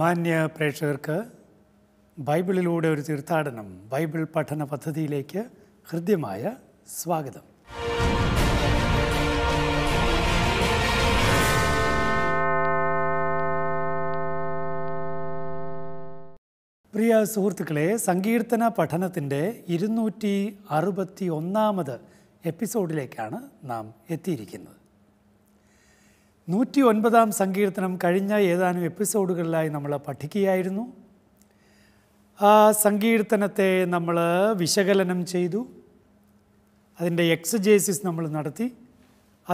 മാന്യ പ്രേക്ഷകർക്ക് ബൈബിളിലൂടെ ഒരു തീർത്ഥാടനം ബൈബിൾ പഠന പദ്ധതിയിലേക്ക് ഹൃദ്യമായ സ്വാഗതം പ്രിയ സുഹൃത്തുക്കളെ സങ്കീർത്തന പഠനത്തിൻ്റെ ഇരുന്നൂറ്റി അറുപത്തി ഒന്നാമത് എപ്പിസോഡിലേക്കാണ് നാം എത്തിയിരിക്കുന്നത് നൂറ്റി ഒൻപതാം സങ്കീർത്തനം കഴിഞ്ഞ ഏതാനും എപ്പിസോഡുകളിലായി നമ്മൾ പഠിക്കുകയായിരുന്നു ആ സങ്കീർത്തനത്തെ നമ്മൾ വിശകലനം ചെയ്തു അതിൻ്റെ എക്സജേസിസ് നമ്മൾ നടത്തി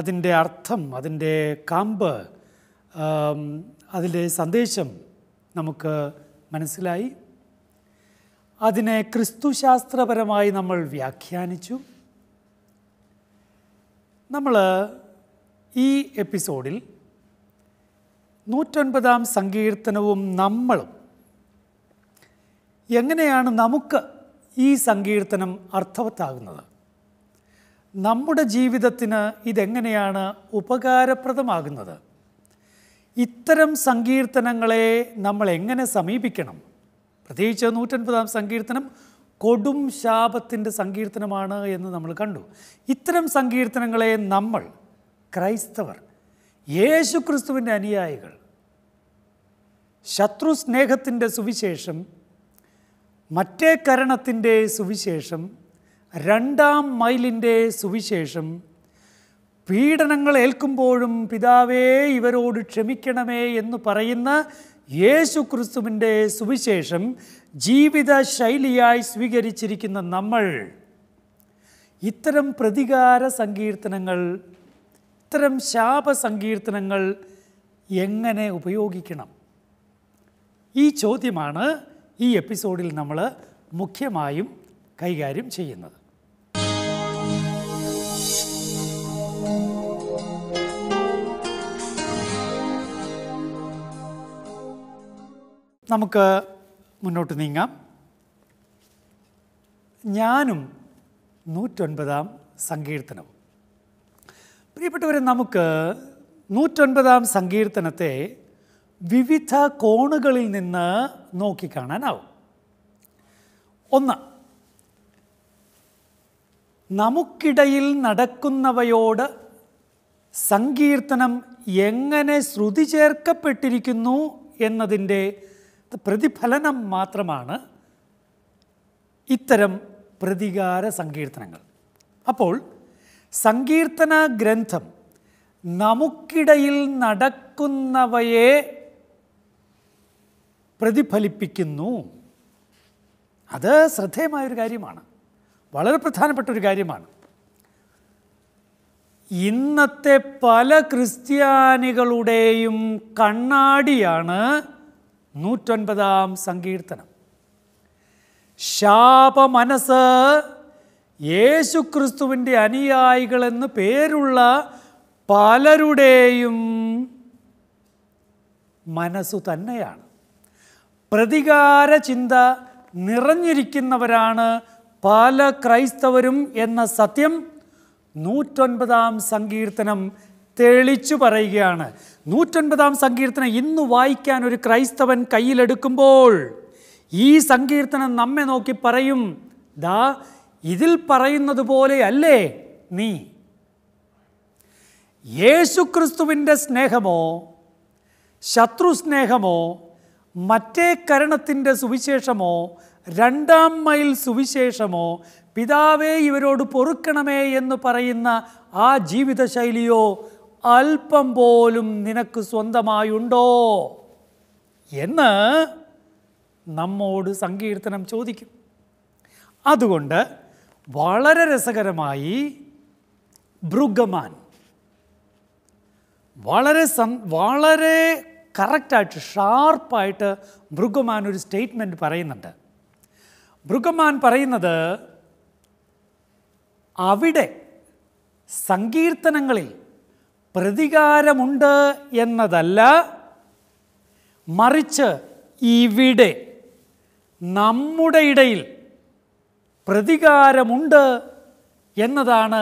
അതിൻ്റെ അർത്ഥം അതിൻ്റെ കാമ്പ് അതിൻ്റെ സന്ദേശം നമുക്ക് മനസ്സിലായി അതിനെ ക്രിസ്തുശാസ്ത്രപരമായി നമ്മൾ വ്യാഖ്യാനിച്ചു നമ്മൾ ഈ എപ്പിസോഡിൽ നൂറ്റൊൻപതാം സങ്കീർത്തനവും നമ്മളും എങ്ങനെയാണ് നമുക്ക് ഈ സങ്കീർത്തനം അർത്ഥവത്താകുന്നത് നമ്മുടെ ജീവിതത്തിന് ഇതെങ്ങനെയാണ് ഉപകാരപ്രദമാകുന്നത് ഇത്തരം സങ്കീർത്തനങ്ങളെ നമ്മൾ എങ്ങനെ സമീപിക്കണം പ്രത്യേകിച്ച് നൂറ്റൻപതാം സങ്കീർത്തനം കൊടും ശാപത്തിൻ്റെ സങ്കീർത്തനമാണ് എന്ന് നമ്മൾ കണ്ടു ഇത്തരം സങ്കീർത്തനങ്ങളെ നമ്മൾ ക്രൈസ്തവർ യേശു ക്രിസ്തുവിൻ്റെ അനുയായികൾ ശത്രു സ്നേഹത്തിൻ്റെ സുവിശേഷം മറ്റേ കരണത്തിൻ്റെ സുവിശേഷം രണ്ടാം മൈലിൻ്റെ സുവിശേഷം പീഡനങ്ങൾ ഏൽക്കുമ്പോഴും പിതാവേ ഇവരോട് ക്ഷമിക്കണമേ എന്ന് പറയുന്ന യേശു ക്രിസ്തുവിൻ്റെ സുവിശേഷം ജീവിത ശൈലിയായി സ്വീകരിച്ചിരിക്കുന്ന നമ്മൾ ഇത്തരം പ്രതികാര സങ്കീർത്തനങ്ങൾ ഇത്തരം ശാപസങ്കീർത്തനങ്ങൾ എങ്ങനെ ഉപയോഗിക്കണം ഈ ചോദ്യമാണ് ഈ എപ്പിസോഡിൽ നമ്മൾ മുഖ്യമായും കൈകാര്യം ചെയ്യുന്നത് നമുക്ക് മുന്നോട്ട് നീങ്ങാം ഞാനും നൂറ്റൊൻപതാം സങ്കീർത്തനം പ്രിയപ്പെട്ടവരെ നമുക്ക് നൂറ്റൊൻപതാം സങ്കീർത്തനത്തെ വിവിധ കോണുകളിൽ നിന്ന് നോക്കിക്കാണാനാവും ഒന്ന് നമുക്കിടയിൽ നടക്കുന്നവയോട് സങ്കീർത്തനം എങ്ങനെ ശ്രുതി ചേർക്കപ്പെട്ടിരിക്കുന്നു എന്നതിൻ്റെ പ്രതിഫലനം മാത്രമാണ് ഇത്തരം പ്രതികാര സങ്കീർത്തനങ്ങൾ അപ്പോൾ സങ്കീർത്തന ഗ്രന്ഥം നമുക്കിടയിൽ നടക്കുന്നവയെ പ്രതിഫലിപ്പിക്കുന്നു അത് ശ്രദ്ധേയമായൊരു കാര്യമാണ് വളരെ പ്രധാനപ്പെട്ട ഒരു കാര്യമാണ് ഇന്നത്തെ പല ക്രിസ്ത്യാനികളുടെയും കണ്ണാടിയാണ് നൂറ്റൊൻപതാം സങ്കീർത്തനം ശാപമനസ് യേശു ക്രിസ്തുവിൻ്റെ അനുയായികളെന്ന് പേരുള്ള പലരുടെയും മനസ്സു തന്നെയാണ് പ്രതികാര ചിന്ത നിറഞ്ഞിരിക്കുന്നവരാണ് പല ക്രൈസ്തവരും എന്ന സത്യം നൂറ്റൊൻപതാം സങ്കീർത്തനം തെളിച്ചു പറയുകയാണ് നൂറ്റൊൻപതാം സങ്കീർത്തനം ഇന്ന് വായിക്കാൻ ഒരു ക്രൈസ്തവൻ കയ്യിലെടുക്കുമ്പോൾ ഈ സങ്കീർത്തനം നമ്മെ നോക്കി പറയും ദാ ഇതിൽ പറയുന്നത് പോലെയല്ലേ നീ യേശുക്രിസ്തുവിൻ്റെ സ്നേഹമോ ശത്രുസ്നേഹമോ മറ്റേ കരണത്തിൻ്റെ സുവിശേഷമോ രണ്ടാം മൈൽ സുവിശേഷമോ പിതാവേ ഇവരോട് പൊറുക്കണമേ എന്ന് പറയുന്ന ആ ജീവിതശൈലിയോ അല്പം പോലും നിനക്ക് സ്വന്തമായുണ്ടോ എന്ന് നമ്മോട് സങ്കീർത്തനം ചോദിക്കും അതുകൊണ്ട് വളരെ രസകരമായി ഭൃഗമാൻ വളരെ സം വളരെ കറക്റ്റായിട്ട് ഷാർപ്പായിട്ട് ഭൃഗമാൻ ഒരു സ്റ്റേറ്റ്മെൻ്റ് പറയുന്നുണ്ട് ഭൃഗമാൻ പറയുന്നത് അവിടെ സങ്കീർത്തനങ്ങളിൽ പ്രതികാരമുണ്ട് എന്നതല്ല മറിച്ച് ഇവിടെ നമ്മുടെ ഇടയിൽ പ്രതികാരമുണ്ട് എന്നതാണ്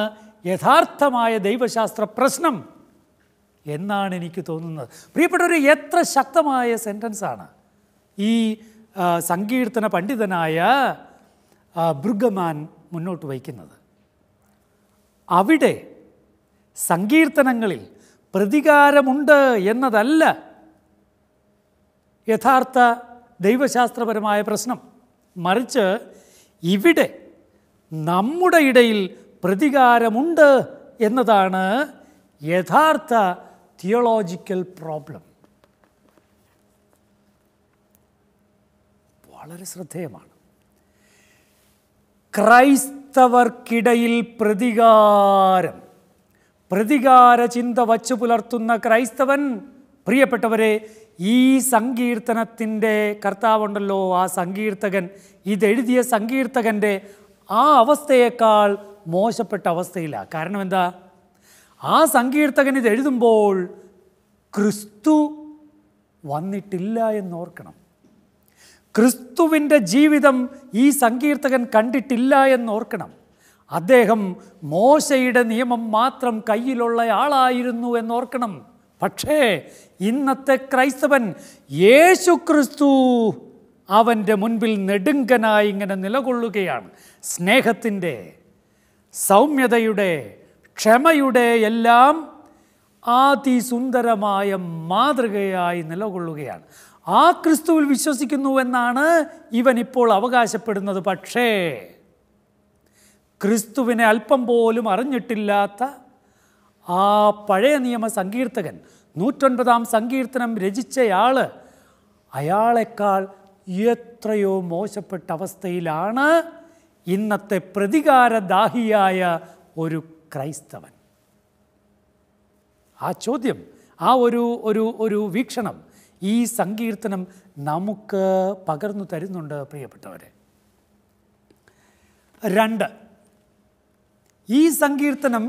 യഥാർത്ഥമായ ദൈവശാസ്ത്ര പ്രശ്നം എന്നാണ് എനിക്ക് തോന്നുന്നത് ഒരു എത്ര ശക്തമായ സെൻറ്റൻസാണ് ഈ സങ്കീർത്തന പണ്ഡിതനായ ബൃഗമാൻ മുന്നോട്ട് വയ്ക്കുന്നത് അവിടെ സങ്കീർത്തനങ്ങളിൽ പ്രതികാരമുണ്ട് എന്നതല്ല യഥാർത്ഥ ദൈവശാസ്ത്രപരമായ പ്രശ്നം മറിച്ച് ഇവിടെ നമ്മുടെ ഇടയിൽ പ്രതികാരമുണ്ട് എന്നതാണ് യഥാർത്ഥ തിയോളോജിക്കൽ പ്രോബ്ലം വളരെ ശ്രദ്ധേയമാണ് ക്രൈസ്തവർക്കിടയിൽ പ്രതികാരം പ്രതികാര ചിന്ത വച്ചു പുലർത്തുന്ന ക്രൈസ്തവൻ പ്രിയപ്പെട്ടവരെ ഈ സങ്കീർത്തനത്തിൻ്റെ കർത്താവുണ്ടല്ലോ ആ സങ്കീർത്തകൻ ഇതെഴുതിയ സങ്കീർത്തകൻ്റെ ആ അവസ്ഥയേക്കാൾ മോശപ്പെട്ട അവസ്ഥയിലാണ് കാരണം എന്താ ആ സങ്കീർത്തകൻ ഇത് എഴുതുമ്പോൾ ക്രിസ്തു വന്നിട്ടില്ല എന്നോർക്കണം ക്രിസ്തുവിൻ്റെ ജീവിതം ഈ സങ്കീർത്തകൻ കണ്ടിട്ടില്ല എന്നോർക്കണം അദ്ദേഹം മോശയുടെ നിയമം മാത്രം കയ്യിലുള്ള ആളായിരുന്നു എന്നോർക്കണം പക്ഷേ ഇന്നത്തെ ക്രൈസ്തവൻ യേശു ക്രിസ്തു അവൻ്റെ മുൻപിൽ നെടുങ്കനായി ഇങ്ങനെ നിലകൊള്ളുകയാണ് സ്നേഹത്തിൻ്റെ സൗമ്യതയുടെ ക്ഷമയുടെ എല്ലാം അതിസുന്ദരമായ മാതൃകയായി നിലകൊള്ളുകയാണ് ആ ക്രിസ്തുവിൽ വിശ്വസിക്കുന്നു എന്നാണ് ഇവൻ ഇപ്പോൾ അവകാശപ്പെടുന്നത് പക്ഷേ ക്രിസ്തുവിനെ അല്പം പോലും അറിഞ്ഞിട്ടില്ലാത്ത ആ പഴയ നിയമ സങ്കീർത്തകൻ നൂറ്റൊൻപതാം സങ്കീർത്തനം രചിച്ചയാൾ അയാളെക്കാൾ എത്രയോ മോശപ്പെട്ട അവസ്ഥയിലാണ് ഇന്നത്തെ പ്രതികാരദാഹിയായ ഒരു ക്രൈസ്തവൻ ആ ചോദ്യം ആ ഒരു ഒരു ഒരു വീക്ഷണം ഈ സങ്കീർത്തനം നമുക്ക് പകർന്നു തരുന്നുണ്ട് പ്രിയപ്പെട്ടവരെ രണ്ട് ഈ സങ്കീർത്തനം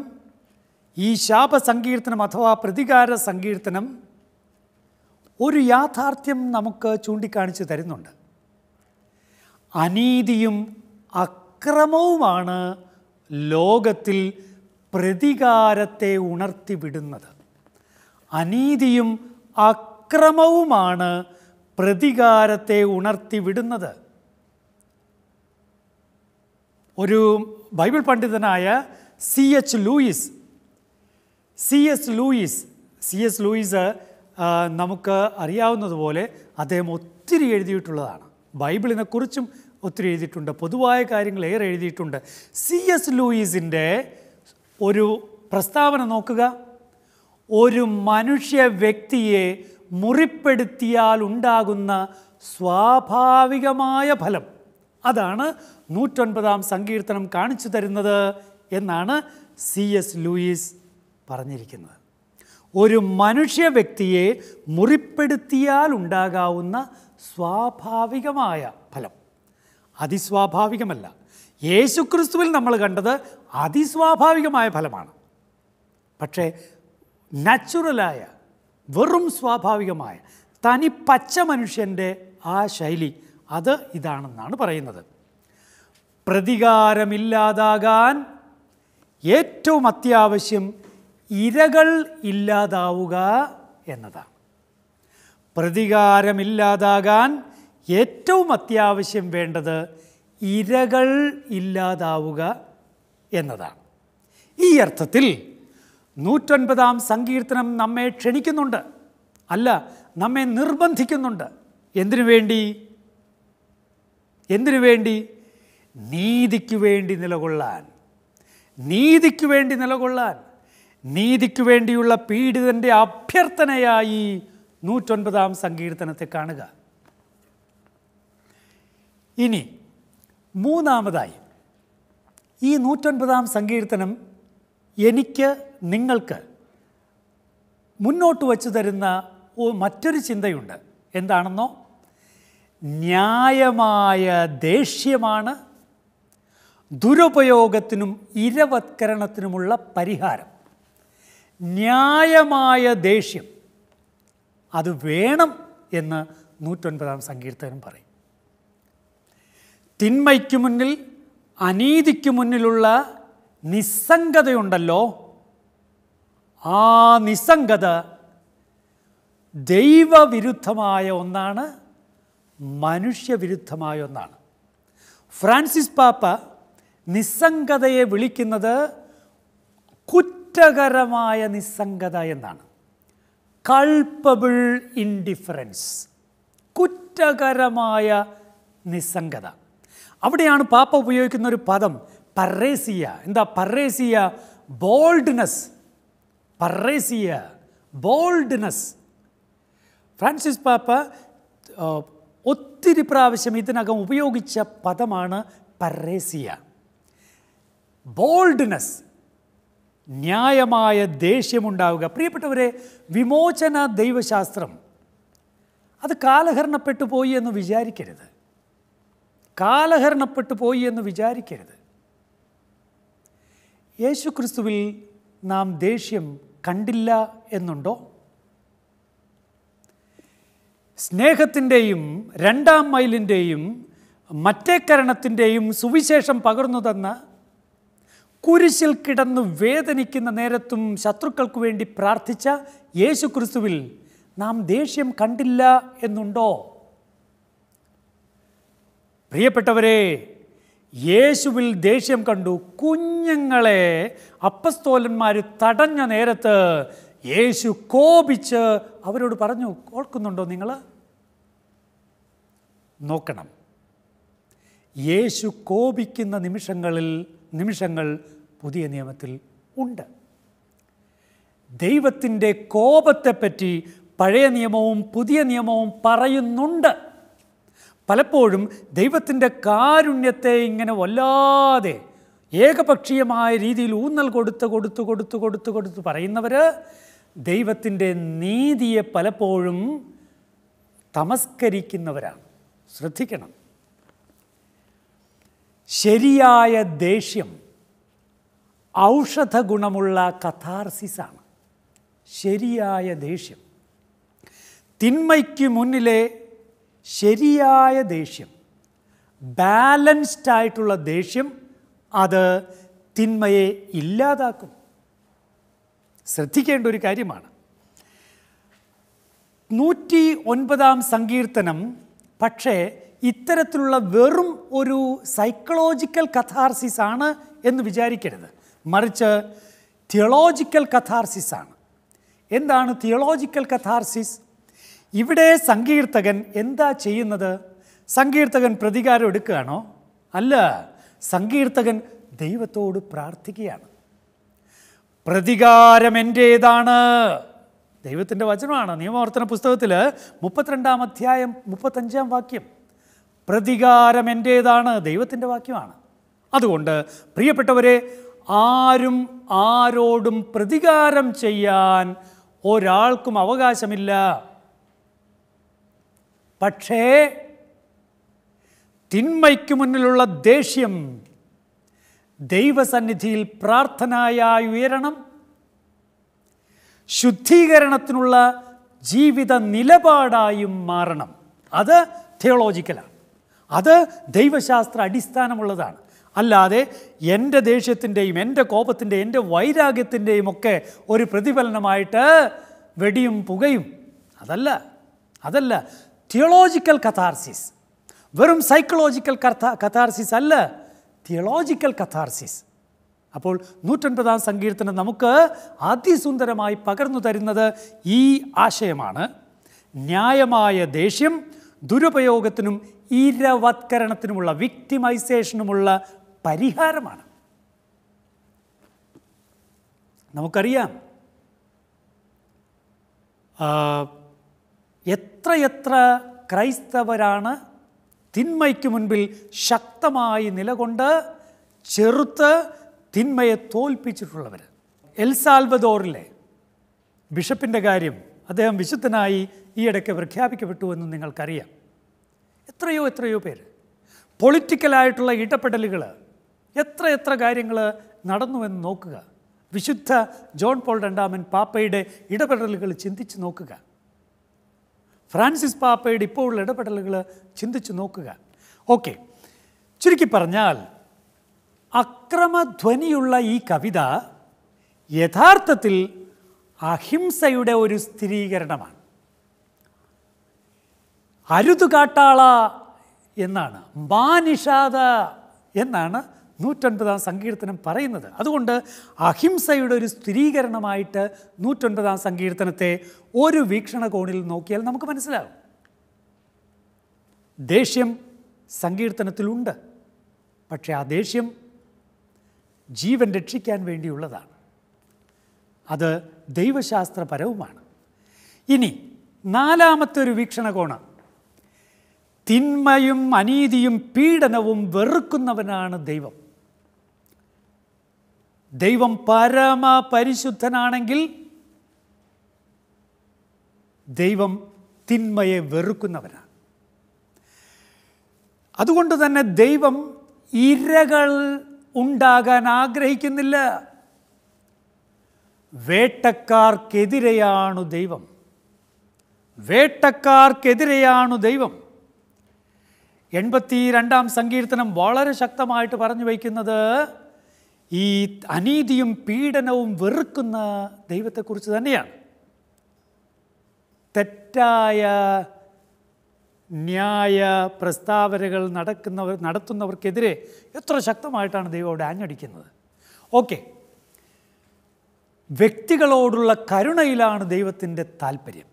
ഈ ശാപസങ്കീർത്തനം അഥവാ പ്രതികാര സങ്കീർത്തനം ഒരു യാഥാർത്ഥ്യം നമുക്ക് ചൂണ്ടിക്കാണിച്ച് തരുന്നുണ്ട് അനീതിയും അക്രമവുമാണ് ലോകത്തിൽ പ്രതികാരത്തെ ഉണർത്തിവിടുന്നത് അനീതിയും അക്രമവുമാണ് പ്രതികാരത്തെ ഉണർത്തിവിടുന്നത് ഒരു ബൈബിൾ പണ്ഡിതനായ C H Lewis C S Lewis C S Lewis നമുക്ക് അറിയാവുന്നതുപോലെ അദ്ദേഹം ഒത്തിരി എഴുതിയിട്ടുള്ളതാണ് ബൈബിളിനെക്കുറിച്ചും ഒത്തിരി എഴുതിയിട്ടുണ്ട് പൊതുവായ കാര്യങ്ങൾ ഏറെ എഴുതിയിട്ടുണ്ട് സി എസ് ലൂയിസിൻ്റെ ഒരു പ്രസ്താവന നോക്കുക ഒരു മനുഷ്യ വ്യക്തിയെ മുറിപ്പെടുത്തിയാൽ ഉണ്ടാകുന്ന സ്വാഭാവികമായ ഫലം അതാണ് നൂറ്റൊൻപതാം സങ്കീർത്തനം കാണിച്ചു തരുന്നത് എന്നാണ് സി എസ് ലൂയിസ് പറഞ്ഞിരിക്കുന്നത് ഒരു മനുഷ്യ വ്യക്തിയെ മുറിപ്പെടുത്തിയാൽ ഉണ്ടാകാവുന്ന സ്വാഭാവികമായ ഫലം അതിസ്വാഭാവികമല്ല യേശുക്രിസ്തുവിൽ നമ്മൾ കണ്ടത് അതിസ്വാഭാവികമായ ഫലമാണ് പക്ഷേ നാച്ചുറലായ വെറും സ്വാഭാവികമായ തനി പച്ച മനുഷ്യൻ്റെ ആ ശൈലി അത് ഇതാണെന്നാണ് പറയുന്നത് പ്രതികാരമില്ലാതാകാൻ ഏറ്റവും അത്യാവശ്യം ഇരകൾ ഇല്ലാതാവുക എന്നതാണ് പ്രതികാരമില്ലാതാകാൻ ഏറ്റവും അത്യാവശ്യം വേണ്ടത് ഇരകൾ ഇല്ലാതാവുക എന്നതാണ് ഈ അർത്ഥത്തിൽ നൂറ്റൊൻപതാം സങ്കീർത്തനം നമ്മെ ക്ഷണിക്കുന്നുണ്ട് അല്ല നമ്മെ നിർബന്ധിക്കുന്നുണ്ട് എന്തിനു വേണ്ടി എന്തിനു വേണ്ടി നീതിക്ക് വേണ്ടി നിലകൊള്ളാൻ നീതിക്ക് വേണ്ടി നിലകൊള്ളാൻ നീതിക്കു വേണ്ടിയുള്ള പീഡിതൻ്റെ അഭ്യർത്ഥനയായി നൂറ്റൊൻപതാം സങ്കീർത്തനത്തെ കാണുക ഇനി മൂന്നാമതായി ഈ നൂറ്റൊൻപതാം സങ്കീർത്തനം എനിക്ക് നിങ്ങൾക്ക് മുന്നോട്ട് വച്ചു തരുന്ന മറ്റൊരു ചിന്തയുണ്ട് എന്താണെന്നോ ന്യായമായ ദേഷ്യമാണ് ദുരുപയോഗത്തിനും ഇരവത്കരണത്തിനുമുള്ള പരിഹാരം ന്യായമായ ദേഷ്യം അത് വേണം എന്ന് നൂറ്റൊൻപതാം സങ്കീർത്തനം പറയും തിന്മയ്ക്ക് മുന്നിൽ അനീതിക്ക് മുന്നിലുള്ള നിസ്സംഗതയുണ്ടല്ലോ ആ നിസ്സംഗത ദൈവവിരുദ്ധമായ ഒന്നാണ് മനുഷ്യവിരുദ്ധമായ ഒന്നാണ് ഫ്രാൻസിസ് പാപ്പ നിസ്സംഗതയെ വിളിക്കുന്നത് കുറ്റ കുറ്റകരമായ നിസ്സംഗത എന്നാണ് കൾപ്പബിൾ ഇൻഡിഫറൻസ് കുറ്റകരമായ നിസ്സംഗത അവിടെയാണ് പാപ്പ ഉപയോഗിക്കുന്ന ഒരു പദം പറേസിയ എന്താ parrhesia boldness parrhesia boldness Francis പാപ്പ ഒത്തിരി പ്രാവശ്യം ഇതിനകം ഉപയോഗിച്ച പദമാണ് പറേസിയ ബോൾഡ്നസ് ന്യായമായ ദേഷ്യമുണ്ടാവുക പ്രിയപ്പെട്ടവരെ വിമോചന ദൈവശാസ്ത്രം അത് കാലഹരണപ്പെട്ടു പോയി എന്ന് വിചാരിക്കരുത് കാലഹരണപ്പെട്ടു പോയി എന്ന് വിചാരിക്കരുത് യേശു ക്രിസ്തുവിൽ നാം ദേഷ്യം കണ്ടില്ല എന്നുണ്ടോ സ്നേഹത്തിൻ്റെയും രണ്ടാം മൈലിൻ്റെയും മറ്റേക്കരണത്തിൻ്റെയും സുവിശേഷം പകർന്നു തന്ന കുരിശിൽ കിടന്നു വേദനിക്കുന്ന നേരത്തും ശത്രുക്കൾക്ക് വേണ്ടി പ്രാർത്ഥിച്ച യേശു ക്രിസ്തുവിൽ നാം ദേഷ്യം കണ്ടില്ല എന്നുണ്ടോ പ്രിയപ്പെട്ടവരെ യേശുവിൽ ദേഷ്യം കണ്ടു കുഞ്ഞുങ്ങളെ അപ്പസ്തോലന്മാർ തടഞ്ഞ നേരത്ത് യേശു കോപിച്ച് അവരോട് പറഞ്ഞു ഓർക്കുന്നുണ്ടോ നിങ്ങൾ നോക്കണം യേശു കോപിക്കുന്ന നിമിഷങ്ങളിൽ നിമിഷങ്ങൾ പുതിയ നിയമത്തിൽ ഉണ്ട് ദൈവത്തിൻ്റെ കോപത്തെപ്പറ്റി പഴയ നിയമവും പുതിയ നിയമവും പറയുന്നുണ്ട് പലപ്പോഴും ദൈവത്തിൻ്റെ കാരുണ്യത്തെ ഇങ്ങനെ വല്ലാതെ ഏകപക്ഷീയമായ രീതിയിൽ ഊന്നൽ കൊടുത്ത് കൊടുത്ത് കൊടുത്ത് കൊടുത്ത് കൊടുത്ത് പറയുന്നവർ ദൈവത്തിൻ്റെ നീതിയെ പലപ്പോഴും തമസ്കരിക്കുന്നവരാണ് ശ്രദ്ധിക്കണം ശരിയായ ദേഷ്യം ഔഷധഗുണമുള്ള കഥാർസിസാണ് ശരിയായ ദേഷ്യം തിന്മയ്ക്ക് മുന്നിലെ ശരിയായ ദേഷ്യം ബാലൻസ്ഡ് ആയിട്ടുള്ള ദേഷ്യം അത് തിന്മയെ ഇല്ലാതാക്കും ശ്രദ്ധിക്കേണ്ട ഒരു കാര്യമാണ് നൂറ്റി ഒൻപതാം സങ്കീർത്തനം പക്ഷേ ഇത്തരത്തിലുള്ള വെറും ഒരു സൈക്കോളജിക്കൽ കഥാർസിസ് ആണ് എന്ന് വിചാരിക്കരുത് മറിച്ച് തിയോളോജിക്കൽ കഥാർസിസ് ആണ് എന്താണ് തിയോളോജിക്കൽ കഥാർസിസ് ഇവിടെ സങ്കീർത്തകൻ എന്താ ചെയ്യുന്നത് സങ്കീർത്തകൻ പ്രതികാരം എടുക്കുകയാണോ അല്ല സങ്കീർത്തകൻ ദൈവത്തോട് പ്രാർത്ഥിക്കുകയാണ് പ്രതികാരം എൻ്റേതാണ് ദൈവത്തിൻ്റെ വചനമാണ് നിയമവർത്തന പുസ്തകത്തിൽ മുപ്പത്തിരണ്ടാം അധ്യായം മുപ്പത്തഞ്ചാം വാക്യം പ്രതികാരം എൻ്റേതാണ് ദൈവത്തിൻ്റെ വാക്യമാണ് അതുകൊണ്ട് പ്രിയപ്പെട്ടവരെ ആരും ആരോടും പ്രതികാരം ചെയ്യാൻ ഒരാൾക്കും അവകാശമില്ല പക്ഷേ തിന്മയ്ക്ക് മുന്നിലുള്ള ദേഷ്യം ദൈവസന്നിധിയിൽ പ്രാർത്ഥനയായി ഉയരണം ശുദ്ധീകരണത്തിനുള്ള ജീവിത നിലപാടായും മാറണം അത് തിയോളോജിക്കലാണ് അത് ദൈവശാസ്ത്ര അടിസ്ഥാനമുള്ളതാണ് അല്ലാതെ എൻ്റെ ദേഷ്യത്തിൻ്റെയും എൻ്റെ കോപത്തിൻ്റെയും എൻ്റെ വൈരാഗ്യത്തിൻ്റെയും ഒക്കെ ഒരു പ്രതിഫലനമായിട്ട് വെടിയും പുകയും അതല്ല അതല്ല തിയോളോജിക്കൽ കഥാർസിസ് വെറും സൈക്കോളജിക്കൽ കഥാ കഥാർസിസ് അല്ല തിയോളോജിക്കൽ കഥാർസിസ് അപ്പോൾ നൂറ്റൻപതാം സങ്കീർത്തനം നമുക്ക് അതിസുന്ദരമായി പകർന്നു തരുന്നത് ഈ ആശയമാണ് ന്യായമായ ദേഷ്യം ദുരുപയോഗത്തിനും ഈരവത്കരണത്തിനുമുള്ള വിക്ടിമൈസേഷനുമുള്ള പരിഹാരമാണ് നമുക്കറിയാം എത്രയെത്ര ക്രൈസ്തവരാണ് തിന്മയ്ക്ക് മുൻപിൽ ശക്തമായി നിലകൊണ്ട് ചെറുത്ത് തിന്മയെ തോൽപ്പിച്ചിട്ടുള്ളവർ എൽസാൽവദോറിലെ ബിഷപ്പിൻ്റെ കാര്യം അദ്ദേഹം വിശുദ്ധനായി ഈയിടയ്ക്ക് പ്രഖ്യാപിക്കപ്പെട്ടു എന്ന് നിങ്ങൾക്കറിയാം എത്രയോ എത്രയോ പേര് പൊളിറ്റിക്കലായിട്ടുള്ള ഇടപെടലുകൾ എത്ര എത്ര കാര്യങ്ങൾ നടന്നുവെന്ന് നോക്കുക വിശുദ്ധ ജോൺ പോൾ രണ്ടാമൻ പാപ്പയുടെ ഇടപെടലുകൾ ചിന്തിച്ച് നോക്കുക ഫ്രാൻസിസ് പാപ്പയുടെ ഇപ്പോഴുള്ള ഇടപെടലുകൾ ചിന്തിച്ച് നോക്കുക ഓക്കെ ചുരുക്കി പറഞ്ഞാൽ അക്രമധ്വനിയുള്ള ഈ കവിത യഥാർത്ഥത്തിൽ അഹിംസയുടെ ഒരു സ്ഥിരീകരണമാണ് അരുത് കാട്ടാള എന്നാണ് ബാനിഷാദ എന്നാണ് നൂറ്റൊൻപതാം സങ്കീർത്തനം പറയുന്നത് അതുകൊണ്ട് അഹിംസയുടെ ഒരു സ്ഥിരീകരണമായിട്ട് നൂറ്റൊൻപതാം സങ്കീർത്തനത്തെ ഒരു വീക്ഷണകോണിൽ നോക്കിയാൽ നമുക്ക് മനസ്സിലാകും ദേഷ്യം സങ്കീർത്തനത്തിലുണ്ട് പക്ഷേ ആ ദേഷ്യം ജീവൻ രക്ഷിക്കാൻ വേണ്ടിയുള്ളതാണ് അത് ദൈവശാസ്ത്രപരവുമാണ് ഇനി നാലാമത്തെ ഒരു വീക്ഷണകോണം തിന്മയും അനീതിയും പീഡനവും വെറുക്കുന്നവനാണ് ദൈവം ദൈവം പരമ പരിശുദ്ധനാണെങ്കിൽ ദൈവം തിന്മയെ വെറുക്കുന്നവനാണ് അതുകൊണ്ട് തന്നെ ദൈവം ഇരകൾ ഉണ്ടാകാൻ ആഗ്രഹിക്കുന്നില്ല വേട്ടക്കാർക്കെതിരെയാണു ദൈവം വേട്ടക്കാർക്കെതിരെയാണു ദൈവം എൺപത്തി രണ്ടാം സങ്കീർത്തനം വളരെ ശക്തമായിട്ട് പറഞ്ഞു വയ്ക്കുന്നത് ഈ അനീതിയും പീഡനവും വെറുക്കുന്ന ദൈവത്തെക്കുറിച്ച് തന്നെയാണ് തെറ്റായ ന്യായ പ്രസ്താവനകൾ നടക്കുന്നവർ നടത്തുന്നവർക്കെതിരെ എത്ര ശക്തമായിട്ടാണ് ദൈവം അവിടെ ആഞ്ഞടിക്കുന്നത് ഓക്കെ വ്യക്തികളോടുള്ള കരുണയിലാണ് ദൈവത്തിൻ്റെ താല്പര്യം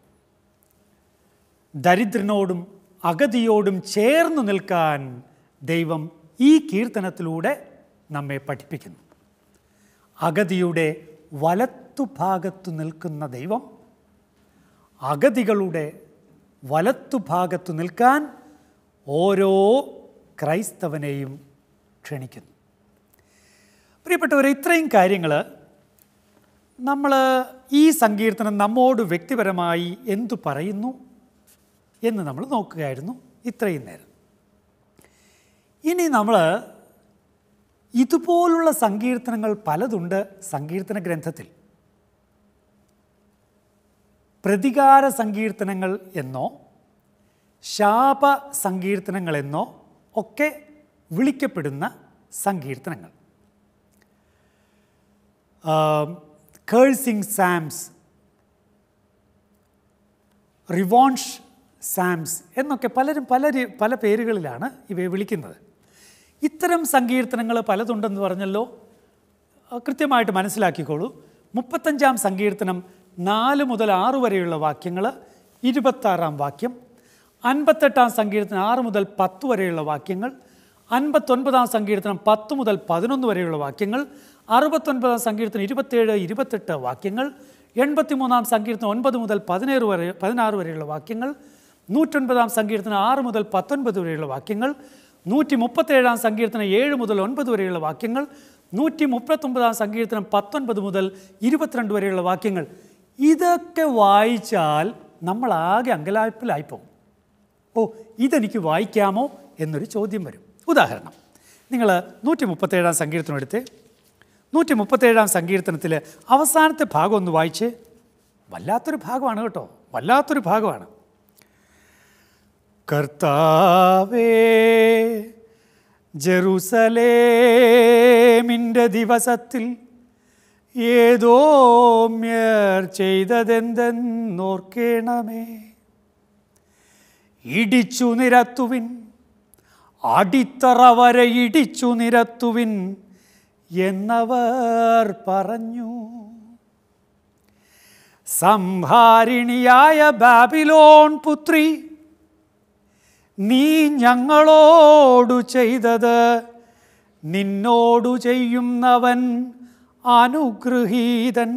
ദരിദ്രനോടും അഗതിയോടും ചേർന്ന് നിൽക്കാൻ ദൈവം ഈ കീർത്തനത്തിലൂടെ നമ്മെ പഠിപ്പിക്കുന്നു അഗതിയുടെ വലത്തുഭാഗത്തു നിൽക്കുന്ന ദൈവം അഗതികളുടെ വലത്തുഭാഗത്തു നിൽക്കാൻ ഓരോ ക്രൈസ്തവനെയും ക്ഷണിക്കുന്നു പ്രിയപ്പെട്ടവർ ഇത്രയും കാര്യങ്ങൾ നമ്മൾ ഈ സങ്കീർത്തനം നമ്മോട് വ്യക്തിപരമായി എന്തു പറയുന്നു എന്ന് നമ്മൾ നോക്കുകയായിരുന്നു ഇത്രയും നേരം ഇനി നമ്മൾ ഇതുപോലുള്ള സങ്കീർത്തനങ്ങൾ പലതുണ്ട് സങ്കീർത്തന ഗ്രന്ഥത്തിൽ പ്രതികാര സങ്കീർത്തനങ്ങൾ എന്നോ ശാപ സങ്കീർത്തനങ്ങളെന്നോ ഒക്കെ വിളിക്കപ്പെടുന്ന സങ്കീർത്തനങ്ങൾ കേഴ്സിംഗ് സാംസ് റിവോൺഷ് സാംസ് എന്നൊക്കെ പലരും പല പല പേരുകളിലാണ് ഇവയെ വിളിക്കുന്നത് ഇത്തരം സങ്കീർത്തനങ്ങൾ പലതുണ്ടെന്ന് പറഞ്ഞല്ലോ കൃത്യമായിട്ട് മനസ്സിലാക്കിക്കോളൂ മുപ്പത്തഞ്ചാം സങ്കീർത്തനം നാല് മുതൽ ആറ് വരെയുള്ള വാക്യങ്ങൾ ഇരുപത്താറാം വാക്യം അൻപത്തെട്ടാം സങ്കീർത്തനം ആറ് മുതൽ പത്ത് വരെയുള്ള വാക്യങ്ങൾ അൻപത്തൊൻപതാം സങ്കീർത്തനം പത്ത് മുതൽ പതിനൊന്ന് വരെയുള്ള വാക്യങ്ങൾ അറുപത്തൊൻപതാം സങ്കീർത്തനം ഇരുപത്തേഴ് ഇരുപത്തെട്ട് വാക്യങ്ങൾ എൺപത്തിമൂന്നാം സങ്കീർത്തനം ഒൻപത് മുതൽ പതിനേഴ് വരെ പതിനാറ് വരെയുള്ള വാക്യങ്ങൾ നൂറ്റൊൻപതാം സങ്കീർത്തനം ആറ് മുതൽ പത്തൊൻപത് വരെയുള്ള വാക്യങ്ങൾ നൂറ്റി മുപ്പത്തേഴാം സങ്കീർത്തനം ഏഴ് മുതൽ ഒൻപത് വരെയുള്ള വാക്യങ്ങൾ നൂറ്റി മുപ്പത്തൊമ്പതാം സങ്കീർത്തനം പത്തൊൻപത് മുതൽ ഇരുപത്തിരണ്ട് വരെയുള്ള വാക്യങ്ങൾ ഇതൊക്കെ വായിച്ചാൽ നമ്മളാകെ അങ്കലാപ്പിലായിപ്പോകും ഓ ഇതെനിക്ക് വായിക്കാമോ എന്നൊരു ചോദ്യം വരും ഉദാഹരണം നിങ്ങൾ നൂറ്റി മുപ്പത്തേഴാം സങ്കീർത്തനം എടുത്ത് നൂറ്റി മുപ്പത്തേഴാം സങ്കീർത്തനത്തിൽ അവസാനത്തെ ഭാഗം ഒന്ന് വായിച്ച് വല്ലാത്തൊരു ഭാഗമാണ് കേട്ടോ വല്ലാത്തൊരു ഭാഗമാണ് കർത്താവേ ജെറുസലേമിൻ്റെ ദിവസത്തിൽ ഏതോമ്യർ ചെയ്തതെന്തെന്നോർക്കേണമേ ഇടിച്ചു നിരത്തുവിൻ അടിത്തറ വരെ ഇടിച്ചു നിരത്തുവിൻ എന്നവർ പറഞ്ഞു സംഹാരിണിയായ ബാബിലോൺ പുത്രി നീ ഞങ്ങളോടു ചെയ്തത് നിന്നോടു ചെയ്യുന്നവൻ അനുഗ്രഹീതൻ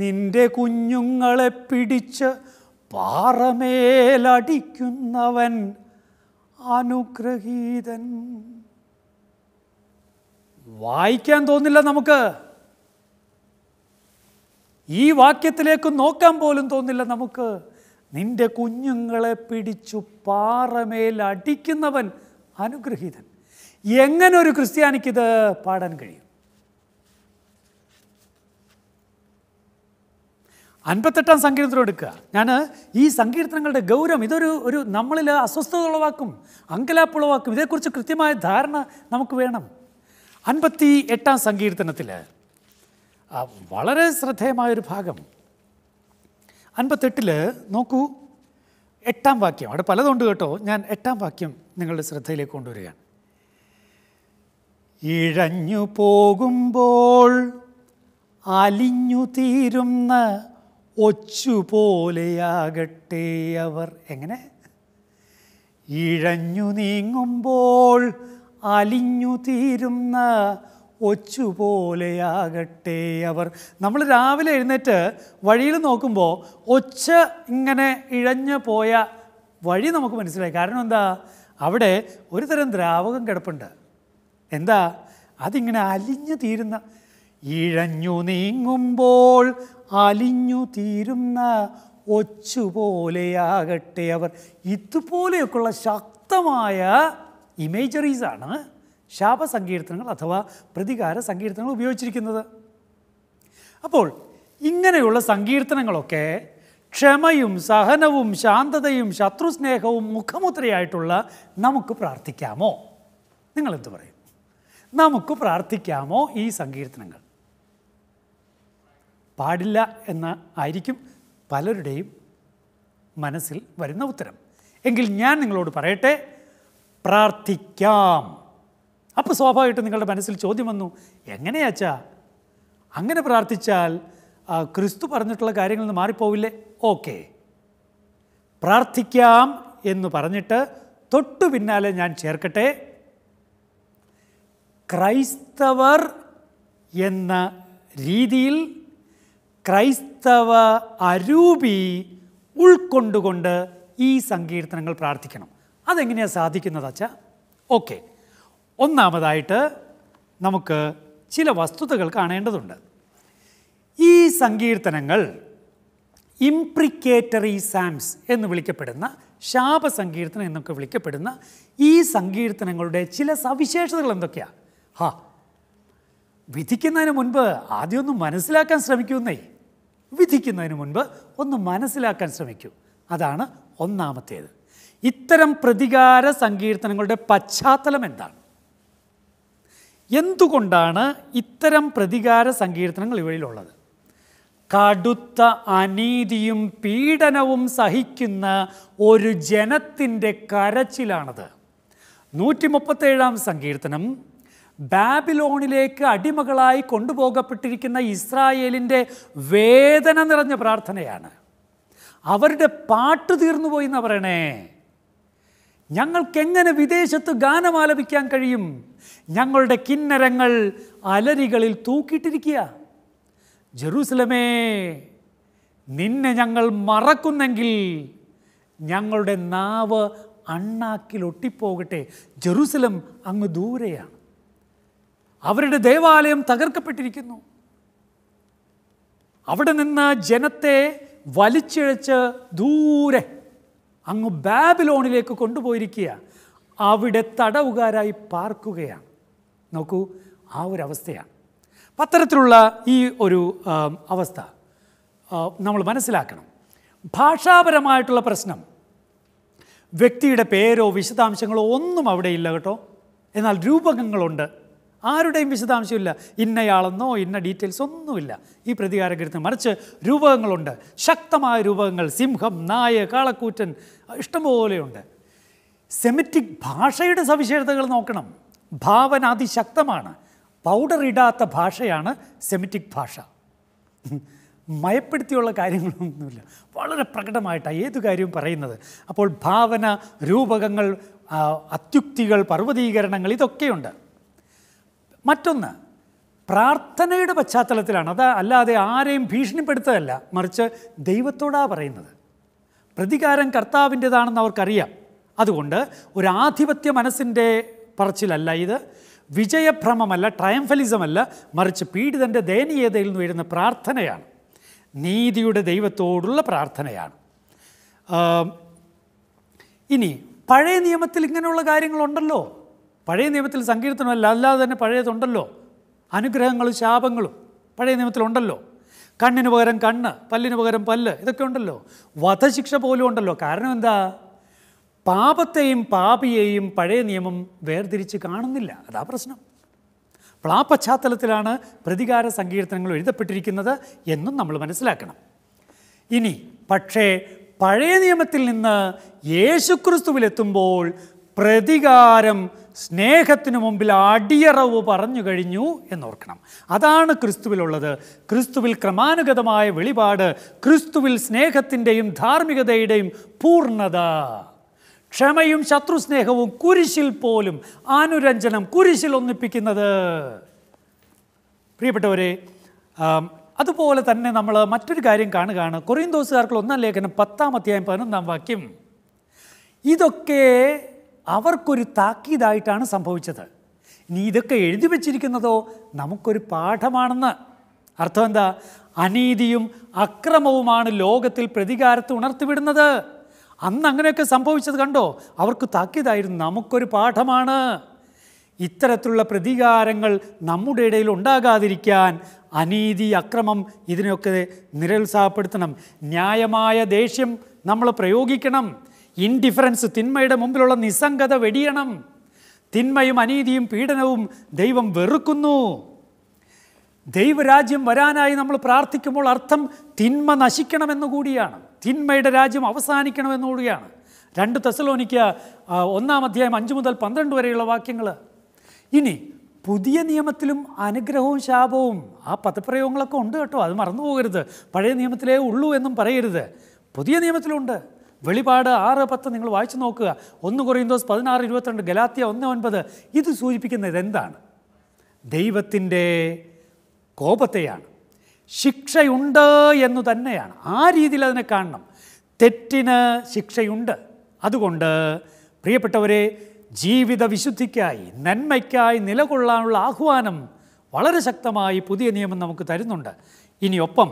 നിന്റെ കുഞ്ഞുങ്ങളെ പിടിച്ച് പാറമേലടിക്കുന്നവൻ അനുഗ്രഹീതൻ വായിക്കാൻ തോന്നില്ല നമുക്ക് ഈ വാക്യത്തിലേക്ക് നോക്കാൻ പോലും തോന്നില്ല നമുക്ക് നിന്റെ കുഞ്ഞുങ്ങളെ പിടിച്ചു പാറമേൽ അടിക്കുന്നവൻ അനുഗ്രഹീതൻ എങ്ങനെ ഒരു ക്രിസ്ത്യാനിക്കിത് പാടാൻ കഴിയും അൻപത്തെട്ടാം സങ്കീർത്തനം എടുക്കുക ഞാൻ ഈ സങ്കീർത്തനങ്ങളുടെ ഗൗരവം ഇതൊരു ഒരു നമ്മളിൽ അസ്വസ്ഥത ഉളവാക്കും അങ്കലാപ്പ് ഉളവാക്കും ഇതേക്കുറിച്ച് കൃത്യമായ ധാരണ നമുക്ക് വേണം അൻപത്തി എട്ടാം സങ്കീർത്തനത്തിൽ വളരെ ശ്രദ്ധേയമായൊരു ഭാഗം അൻപത്തെട്ടിൽ നോക്കൂ എട്ടാം വാക്യം അവിടെ പലതുണ്ട് കേട്ടോ ഞാൻ എട്ടാം വാക്യം നിങ്ങളുടെ ശ്രദ്ധയിലേക്ക് കൊണ്ടുവരികയാണ് ഇഴഞ്ഞു പോകുമ്പോൾ അലിഞ്ഞു തീരുന്ന ഒച്ചുപോലെയാകട്ടെ അവർ എങ്ങനെ ഇഴഞ്ഞു നീങ്ങുമ്പോൾ അലിഞ്ഞു തീരുന്ന ഒച്ചുപോലെയാകട്ടെ അവർ നമ്മൾ രാവിലെ എഴുന്നേറ്റ് വഴിയിൽ നോക്കുമ്പോൾ ഒച്ച ഇങ്ങനെ ഇഴഞ്ഞു പോയ വഴി നമുക്ക് മനസ്സിലായി കാരണം എന്താ അവിടെ ഒരു തരം ദ്രാവകം കിടപ്പുണ്ട് എന്താ അതിങ്ങനെ അലിഞ്ഞു തീരുന്ന ഇഴഞ്ഞു നീങ്ങുമ്പോൾ അലിഞ്ഞു തീരുന്ന ഒച്ചുപോലെയാകട്ടെ അവർ ഇതുപോലെയൊക്കെയുള്ള ശക്തമായ ഇമേജറീസാണ് ശാപസങ്കീർത്തനങ്ങൾ അഥവാ പ്രതികാര സങ്കീർത്തനങ്ങൾ ഉപയോഗിച്ചിരിക്കുന്നത് അപ്പോൾ ഇങ്ങനെയുള്ള സങ്കീർത്തനങ്ങളൊക്കെ ക്ഷമയും സഹനവും ശാന്തതയും ശത്രുസ്നേഹവും മുഖമുദ്രയായിട്ടുള്ള നമുക്ക് പ്രാർത്ഥിക്കാമോ നിങ്ങളെന്ത് പറയും നമുക്ക് പ്രാർത്ഥിക്കാമോ ഈ സങ്കീർത്തനങ്ങൾ പാടില്ല എന്ന ആയിരിക്കും പലരുടെയും മനസ്സിൽ വരുന്ന ഉത്തരം എങ്കിൽ ഞാൻ നിങ്ങളോട് പറയട്ടെ പ്രാർത്ഥിക്കാം അപ്പോൾ സ്വാഭാവികമായിട്ട് നിങ്ങളുടെ മനസ്സിൽ ചോദ്യം വന്നു എങ്ങനെയാച്ചാ അങ്ങനെ പ്രാർത്ഥിച്ചാൽ ക്രിസ്തു പറഞ്ഞിട്ടുള്ള കാര്യങ്ങളിൽ നിന്ന് മാറിപ്പോവില്ലേ ഓക്കെ പ്രാർത്ഥിക്കാം എന്ന് പറഞ്ഞിട്ട് തൊട്ടു പിന്നാലെ ഞാൻ ചേർക്കട്ടെ ക്രൈസ്തവർ എന്ന രീതിയിൽ ക്രൈസ്തവ അരൂപി ഉൾക്കൊണ്ടുകൊണ്ട് ഈ സങ്കീർത്തനങ്ങൾ പ്രാർത്ഥിക്കണം അതെങ്ങനെയാണ് സാധിക്കുന്നതാച്ചാ ഓക്കെ ഒന്നാമതായിട്ട് നമുക്ക് ചില വസ്തുതകൾ കാണേണ്ടതുണ്ട് ഈ സങ്കീർത്തനങ്ങൾ ഇംപ്രിക്കേറ്ററി സാംസ് എന്ന് വിളിക്കപ്പെടുന്ന ശാപസങ്കീർത്തനം എന്നൊക്കെ വിളിക്കപ്പെടുന്ന ഈ സങ്കീർത്തനങ്ങളുടെ ചില സവിശേഷതകൾ എന്തൊക്കെയാണ് ഹാ വിധിക്കുന്നതിന് മുൻപ് ആദ്യമൊന്ന് മനസ്സിലാക്കാൻ ശ്രമിക്കുന്നേ വിധിക്കുന്നതിന് മുൻപ് ഒന്ന് മനസ്സിലാക്കാൻ ശ്രമിക്കൂ അതാണ് ഒന്നാമത്തേത് ഇത്തരം പ്രതികാര സങ്കീർത്തനങ്ങളുടെ പശ്ചാത്തലം എന്താണ് എന്തുകൊണ്ടാണ് ഇത്തരം പ്രതികാര സങ്കീർത്തനങ്ങൾ ഇവയിലുള്ളത് കടുത്ത അനീതിയും പീഡനവും സഹിക്കുന്ന ഒരു ജനത്തിൻ്റെ കരച്ചിലാണത് നൂറ്റി മുപ്പത്തേഴാം സങ്കീർത്തനം ബാബിലോണിലേക്ക് അടിമകളായി കൊണ്ടുപോകപ്പെട്ടിരിക്കുന്ന ഇസ്രായേലിൻ്റെ വേദന നിറഞ്ഞ പ്രാർത്ഥനയാണ് അവരുടെ പാട്ട് തീർന്നുപോയി എന്ന് പറയണേ ഞങ്ങൾക്കെങ്ങനെ വിദേശത്ത് ഗാനം ആലപിക്കാൻ കഴിയും ഞങ്ങളുടെ കിന്നരങ്ങൾ അലരികളിൽ തൂക്കിയിട്ടിരിക്കുക ജെറൂസലമേ നിന്നെ ഞങ്ങൾ മറക്കുന്നെങ്കിൽ ഞങ്ങളുടെ നാവ് അണ്ണാക്കിൽ ഒട്ടിപ്പോകട്ടെ ജെറൂസലം അങ്ങ് ദൂരെയാണ് അവരുടെ ദേവാലയം തകർക്കപ്പെട്ടിരിക്കുന്നു അവിടെ നിന്ന് ജനത്തെ വലിച്ചിഴച്ച് ദൂരെ അങ്ങ് ബാബിലോണിലേക്ക് കൊണ്ടുപോയിരിക്കുക അവിടെ തടവുകാരായി പാർക്കുകയാണ് നോക്കൂ ആ ഒരു അവസ്ഥയാണ് അത്തരത്തിലുള്ള ഈ ഒരു അവസ്ഥ നമ്മൾ മനസ്സിലാക്കണം ഭാഷാപരമായിട്ടുള്ള പ്രശ്നം വ്യക്തിയുടെ പേരോ വിശദാംശങ്ങളോ ഒന്നും അവിടെ ഇല്ല കേട്ടോ എന്നാൽ രൂപകങ്ങളുണ്ട് ആരുടെയും വിശദാംശമില്ല ഇന്നയാളെന്നോ ഇന്ന ഡീറ്റെയിൽസ് ഒന്നുമില്ല ഈ പ്രതികാരകരുത്തിന് മറിച്ച് രൂപകങ്ങളുണ്ട് ശക്തമായ രൂപകങ്ങൾ സിംഹം നായ കാളക്കൂറ്റൻ ഇഷ്ടംപോലെയുണ്ട് സെമിറ്റിക് ഭാഷയുടെ സവിശേഷതകൾ നോക്കണം ഭാവന അതിശക്തമാണ് പൗഡർ ഇടാത്ത ഭാഷയാണ് സെമിറ്റിക് ഭാഷ മയപ്പെടുത്തിയുള്ള കാര്യങ്ങളൊന്നുമില്ല വളരെ പ്രകടമായിട്ടാണ് ഏത് കാര്യവും പറയുന്നത് അപ്പോൾ ഭാവന രൂപകങ്ങൾ അത്യുക്തികൾ പർവ്വതീകരണങ്ങൾ ഇതൊക്കെയുണ്ട് മറ്റൊന്ന് പ്രാർത്ഥനയുടെ പശ്ചാത്തലത്തിലാണ് അത് അല്ലാതെ ആരെയും ഭീഷണിപ്പെടുത്തതല്ല മറിച്ച് ദൈവത്തോടാ പറയുന്നത് പ്രതികാരം കർത്താവിൻ്റെതാണെന്ന് അവർക്കറിയാം അതുകൊണ്ട് ഒരു ആധിപത്യ മനസ്സിൻ്റെ പറച്ചിലല്ല ഇത് വിജയഭ്രമമല്ല ട്രയംഫലിസമല്ല മറിച്ച് പീഡിതൻ്റെ ദയനീയതയിൽ നിന്ന് വരുന്ന പ്രാർത്ഥനയാണ് നീതിയുടെ ദൈവത്തോടുള്ള പ്രാർത്ഥനയാണ് ഇനി പഴയ നിയമത്തിൽ ഇങ്ങനെയുള്ള കാര്യങ്ങളുണ്ടല്ലോ പഴയ നിയമത്തിൽ സങ്കീർത്തനമല്ല അല്ലാതെ തന്നെ പഴയതുണ്ടല്ലോ അനുഗ്രഹങ്ങളും ശാപങ്ങളും പഴയ നിയമത്തിലുണ്ടല്ലോ കണ്ണിന് പകരം കണ്ണ് പല്ലിന് പകരം പല്ല് ഇതൊക്കെ ഉണ്ടല്ലോ വധശിക്ഷ പോലും ഉണ്ടല്ലോ കാരണം എന്താ പാപത്തെയും പാപിയെയും പഴയ നിയമം വേർതിരിച്ച് കാണുന്നില്ല അതാ പ്രശ്നം അപ്പോൾ ആ പശ്ചാത്തലത്തിലാണ് പ്രതികാര സങ്കീർത്തനങ്ങൾ എഴുതപ്പെട്ടിരിക്കുന്നത് എന്നും നമ്മൾ മനസ്സിലാക്കണം ഇനി പക്ഷേ പഴയ നിയമത്തിൽ നിന്ന് യേശുക്രിസ്തുവിലെത്തുമ്പോൾ പ്രതികാരം സ്നേഹത്തിന് മുമ്പിൽ അടിയറവ് പറഞ്ഞു കഴിഞ്ഞു എന്നോർക്കണം അതാണ് ക്രിസ്തുവിലുള്ളത് ക്രിസ്തുവിൽ ക്രമാനുഗതമായ വെളിപാട് ക്രിസ്തുവിൽ സ്നേഹത്തിൻ്റെയും ധാർമ്മികതയുടെയും പൂർണ്ണത ക്ഷമയും ശത്രുസ്നേഹവും കുരിശിൽ പോലും ആനുരഞ്ജനം കുരിശിൽ ഒന്നിപ്പിക്കുന്നത് പ്രിയപ്പെട്ടവരെ അതുപോലെ തന്നെ നമ്മൾ മറ്റൊരു കാര്യം കാണുകയാണ് കൊറിയൻ ദോസുകാർക്കുള്ള ഒന്നാം ലേഖനം പത്താം അധ്യായം പതിനൊന്നാം വാക്യം ഇതൊക്കെ അവർക്കൊരു താക്കീതായിട്ടാണ് സംഭവിച്ചത് ഇനി ഇതൊക്കെ എഴുതി വച്ചിരിക്കുന്നതോ നമുക്കൊരു പാഠമാണെന്ന് അർത്ഥം എന്താ അനീതിയും അക്രമവുമാണ് ലോകത്തിൽ പ്രതികാരത്തെ ഉണർത്തിവിടുന്നത് അന്ന് അങ്ങനെയൊക്കെ സംഭവിച്ചത് കണ്ടോ അവർക്ക് താക്കീതായിരുന്നു നമുക്കൊരു പാഠമാണ് ഇത്തരത്തിലുള്ള പ്രതികാരങ്ങൾ നമ്മുടെ ഇടയിൽ ഉണ്ടാകാതിരിക്കാൻ അനീതി അക്രമം ഇതിനെയൊക്കെ നിരുത്സാഹപ്പെടുത്തണം ന്യായമായ ദേഷ്യം നമ്മൾ പ്രയോഗിക്കണം ഇൻഡിഫറൻസ് തിന്മയുടെ മുമ്പിലുള്ള നിസ്സംഗത വെടിയണം തിന്മയും അനീതിയും പീഡനവും ദൈവം വെറുക്കുന്നു ദൈവരാജ്യം വരാനായി നമ്മൾ പ്രാർത്ഥിക്കുമ്പോൾ അർത്ഥം തിന്മ കൂടിയാണ് തിന്മയുടെ രാജ്യം കൂടിയാണ് രണ്ട് തെസലോനിക്ക ഒന്നാം അധ്യായം അഞ്ച് മുതൽ പന്ത്രണ്ട് വരെയുള്ള വാക്യങ്ങൾ ഇനി പുതിയ നിയമത്തിലും അനുഗ്രഹവും ശാപവും ആ പദപ്രയോഗങ്ങളൊക്കെ ഉണ്ട് കേട്ടോ അത് മറന്നു പോകരുത് പഴയ നിയമത്തിലേ ഉള്ളൂ എന്നും പറയരുത് പുതിയ നിയമത്തിലുണ്ട് വെളിപാട് ആറ് പത്ത് നിങ്ങൾ വായിച്ചു നോക്കുക ഒന്ന് കുറയുന്തോസ് പതിനാറ് ഇരുപത്തിരണ്ട് ഗലാത്തിയ ഒന്ന് ഒൻപത് ഇത് സൂചിപ്പിക്കുന്നത് എന്താണ് ദൈവത്തിൻ്റെ കോപത്തെയാണ് ശിക്ഷയുണ്ട് എന്ന് തന്നെയാണ് ആ രീതിയിൽ അതിനെ കാണണം തെറ്റിന് ശിക്ഷയുണ്ട് അതുകൊണ്ട് പ്രിയപ്പെട്ടവരെ ജീവിത വിശുദ്ധിക്കായി നന്മയ്ക്കായി നിലകൊള്ളാനുള്ള ആഹ്വാനം വളരെ ശക്തമായി പുതിയ നിയമം നമുക്ക് തരുന്നുണ്ട് ഇനിയൊപ്പം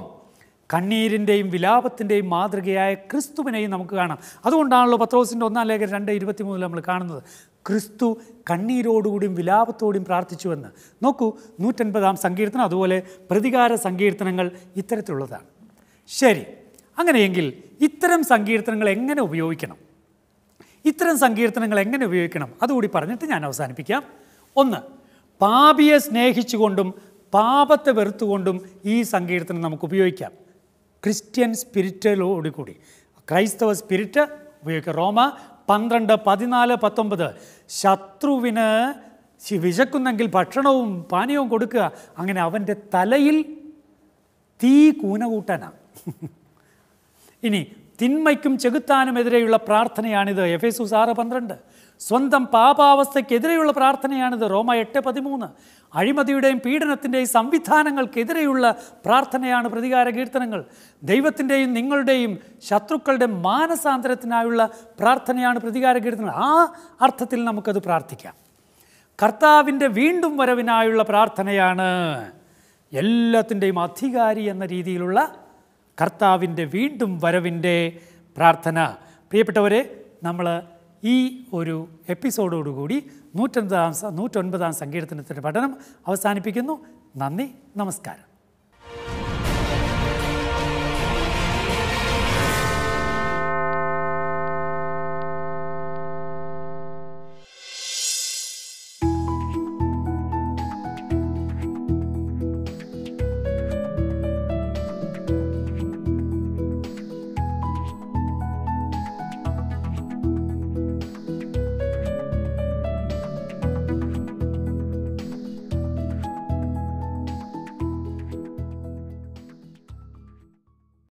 കണ്ണീരിൻ്റെയും വിലാപത്തിൻ്റെയും മാതൃകയായ ക്രിസ്തുവിനെയും നമുക്ക് കാണാം അതുകൊണ്ടാണല്ലോ പത്രോസിൻ്റെ ഒന്നാം ലേഖനം രണ്ട് ഇരുപത്തിമൂന്നിൽ നമ്മൾ കാണുന്നത് ക്രിസ്തു കണ്ണീരോടുകൂടിയും വിലാപത്തോടും പ്രാർത്ഥിച്ചുവെന്ന് നോക്കൂ നൂറ്റൻപതാം സങ്കീർത്തനം അതുപോലെ പ്രതികാര സങ്കീർത്തനങ്ങൾ ഇത്തരത്തിലുള്ളതാണ് ശരി അങ്ങനെയെങ്കിൽ ഇത്തരം സങ്കീർത്തനങ്ങൾ എങ്ങനെ ഉപയോഗിക്കണം ഇത്തരം സങ്കീർത്തനങ്ങൾ എങ്ങനെ ഉപയോഗിക്കണം അതുകൂടി പറഞ്ഞിട്ട് ഞാൻ അവസാനിപ്പിക്കാം ഒന്ന് പാപിയെ സ്നേഹിച്ചുകൊണ്ടും പാപത്തെ വെറുത്തുകൊണ്ടും ഈ സങ്കീർത്തനം നമുക്ക് ഉപയോഗിക്കാം ക്രിസ്ത്യൻ സ്പിരിറ്റിലോടുകൂടി ക്രൈസ്തവ സ്പിരിറ്റ് ഉപയോഗിക്കുക റോമ പന്ത്രണ്ട് പതിനാല് പത്തൊമ്പത് ശത്രുവിന് വിശക്കുന്നെങ്കിൽ ഭക്ഷണവും പാനീയവും കൊടുക്കുക അങ്ങനെ അവൻ്റെ തലയിൽ തീ കൂനകൂട്ടാനാണ് ഇനി തിന്മയ്ക്കും എതിരെയുള്ള പ്രാർത്ഥനയാണിത് എഫ് എസു ആറ് പന്ത്രണ്ട് സ്വന്തം പാപാവസ്ഥയ്ക്കെതിരെയുള്ള പ്രാർത്ഥനയാണിത് റോമ എട്ട് പതിമൂന്ന് അഴിമതിയുടെയും പീഡനത്തിൻ്റെയും സംവിധാനങ്ങൾക്കെതിരെയുള്ള പ്രാർത്ഥനയാണ് പ്രതികാര കീർത്തനങ്ങൾ ദൈവത്തിൻ്റെയും നിങ്ങളുടെയും ശത്രുക്കളുടെ മാനസാന്തരത്തിനായുള്ള പ്രാർത്ഥനയാണ് പ്രതികാര കീർത്തനങ്ങൾ ആ അർത്ഥത്തിൽ നമുക്കത് പ്രാർത്ഥിക്കാം കർത്താവിൻ്റെ വീണ്ടും വരവിനായുള്ള പ്രാർത്ഥനയാണ് എല്ലാത്തിൻ്റെയും അധികാരി എന്ന രീതിയിലുള്ള കർത്താവിൻ്റെ വീണ്ടും വരവിൻ്റെ പ്രാർത്ഥന പ്രിയപ്പെട്ടവരെ നമ്മൾ ഈ ഒരു എപ്പിസോഡോടുകൂടി നൂറ്റൊൻപതാം നൂറ്റൊൻപതാം സങ്കീർത്തനത്തിൻ്റെ പഠനം അവസാനിപ്പിക്കുന്നു നന്ദി നമസ്കാരം